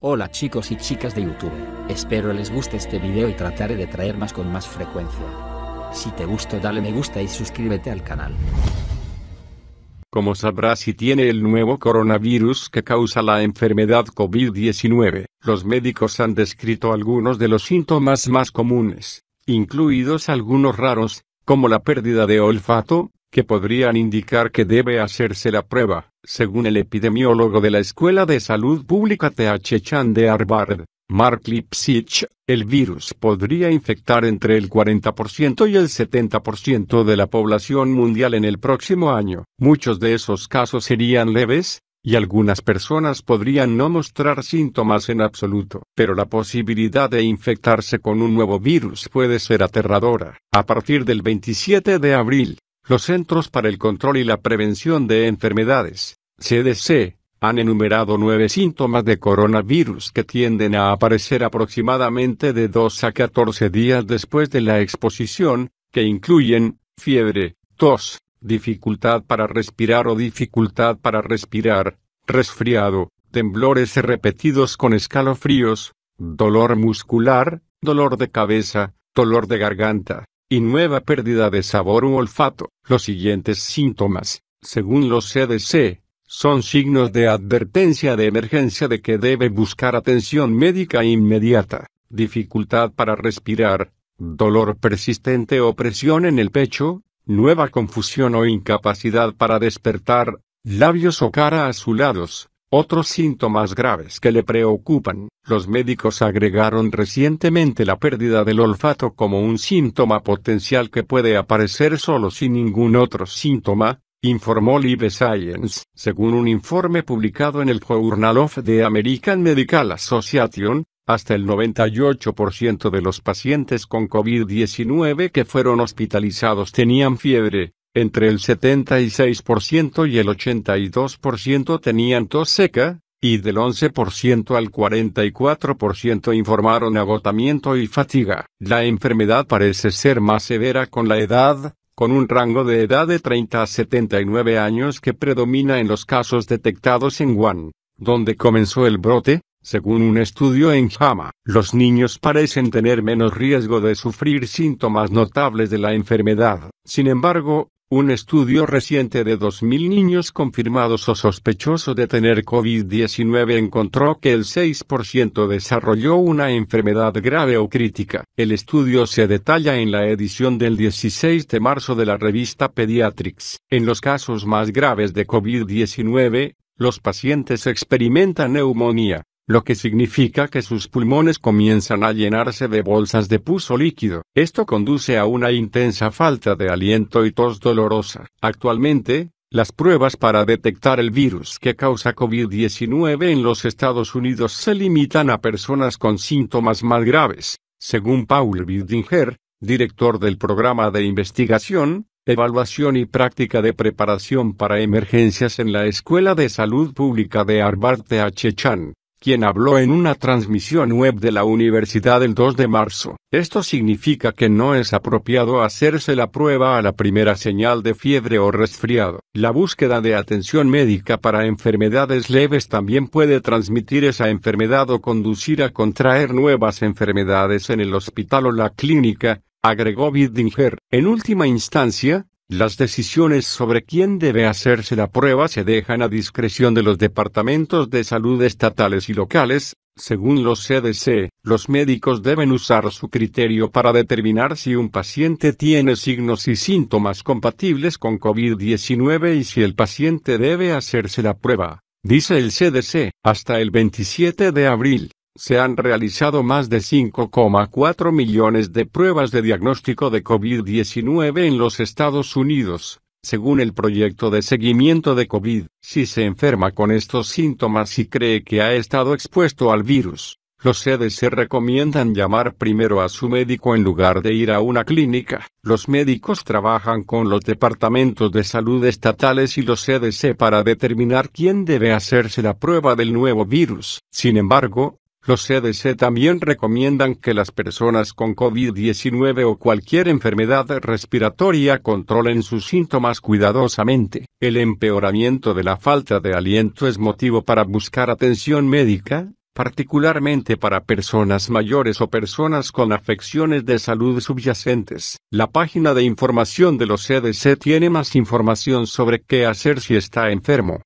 Hola chicos y chicas de YouTube, espero les guste este video y trataré de traer más con más frecuencia. Si te gustó dale me gusta y suscríbete al canal. Como sabrás si tiene el nuevo coronavirus que causa la enfermedad COVID-19, los médicos han descrito algunos de los síntomas más comunes, incluidos algunos raros, como la pérdida de olfato, que podrían indicar que debe hacerse la prueba, según el epidemiólogo de la Escuela de Salud Pública TH Chan de Harvard, Mark Lipsitch, el virus podría infectar entre el 40% y el 70% de la población mundial en el próximo año. Muchos de esos casos serían leves, y algunas personas podrían no mostrar síntomas en absoluto. Pero la posibilidad de infectarse con un nuevo virus puede ser aterradora. A partir del 27 de abril, los Centros para el Control y la Prevención de Enfermedades, CDC, han enumerado nueve síntomas de coronavirus que tienden a aparecer aproximadamente de 2 a 14 días después de la exposición, que incluyen fiebre, tos, dificultad para respirar o dificultad para respirar, resfriado, temblores repetidos con escalofríos, dolor muscular, dolor de cabeza, dolor de garganta, y nueva pérdida de sabor u olfato. Los siguientes síntomas, según los CDC, son signos de advertencia de emergencia de que debe buscar atención médica inmediata. Dificultad para respirar, dolor persistente o presión en el pecho, nueva confusión o incapacidad para despertar, labios o cara azulados, otros síntomas graves que le preocupan, los médicos agregaron recientemente la pérdida del olfato como un síntoma potencial que puede aparecer solo sin ningún otro síntoma, informó Live Science, según un informe publicado en el Journal of the American Medical Association, hasta el 98% de los pacientes con COVID-19 que fueron hospitalizados tenían fiebre, entre el 76% y el 82% tenían tos seca, y del 11% al 44% informaron agotamiento y fatiga. La enfermedad parece ser más severa con la edad, con un rango de edad de 30 a 79 años que predomina en los casos detectados en Wuhan, donde comenzó el brote, según un estudio en JAMA, los niños parecen tener menos riesgo de sufrir síntomas notables de la enfermedad. Sin embargo, un estudio reciente de 2.000 niños confirmados o sospechosos de tener COVID-19 encontró que el 6% desarrolló una enfermedad grave o crítica. El estudio se detalla en la edición del 16 de marzo de la revista Pediatrics. En los casos más graves de COVID-19, los pacientes experimentan neumonía, lo que significa que sus pulmones comienzan a llenarse de bolsas de pus líquido. Esto conduce a una intensa falta de aliento y tos dolorosa. Actualmente, las pruebas para detectar el virus que causa COVID-19 en los Estados Unidos se limitan a personas con síntomas más graves, según Paul Bidinger, director del programa de investigación, evaluación y práctica de preparación para emergencias en la Escuela de Salud Pública de Harvard T.H. Chan quien habló en una transmisión web de la universidad el 2 de marzo. Esto significa que no es apropiado hacerse la prueba a la primera señal de fiebre o resfriado. La búsqueda de atención médica para enfermedades leves también puede transmitir esa enfermedad o conducir a contraer nuevas enfermedades en el hospital o la clínica, agregó Biddinger. En última instancia, las decisiones sobre quién debe hacerse la prueba se dejan a discreción de los departamentos de salud estatales y locales. Según los CDC, los médicos deben usar su criterio para determinar si un paciente tiene signos y síntomas compatibles con COVID-19 y si el paciente debe hacerse la prueba, dice el CDC, hasta el 27 de abril se han realizado más de 5,4 millones de pruebas de diagnóstico de COVID-19 en los Estados Unidos, según el proyecto de seguimiento de COVID. Si se enferma con estos síntomas y cree que ha estado expuesto al virus, los CDC recomiendan llamar primero a su médico en lugar de ir a una clínica. Los médicos trabajan con los departamentos de salud estatales y los CDC para determinar quién debe hacerse la prueba del nuevo virus. Sin embargo, los CDC también recomiendan que las personas con COVID-19 o cualquier enfermedad respiratoria controlen sus síntomas cuidadosamente. El empeoramiento de la falta de aliento es motivo para buscar atención médica, particularmente para personas mayores o personas con afecciones de salud subyacentes. La página de información de los CDC tiene más información sobre qué hacer si está enfermo.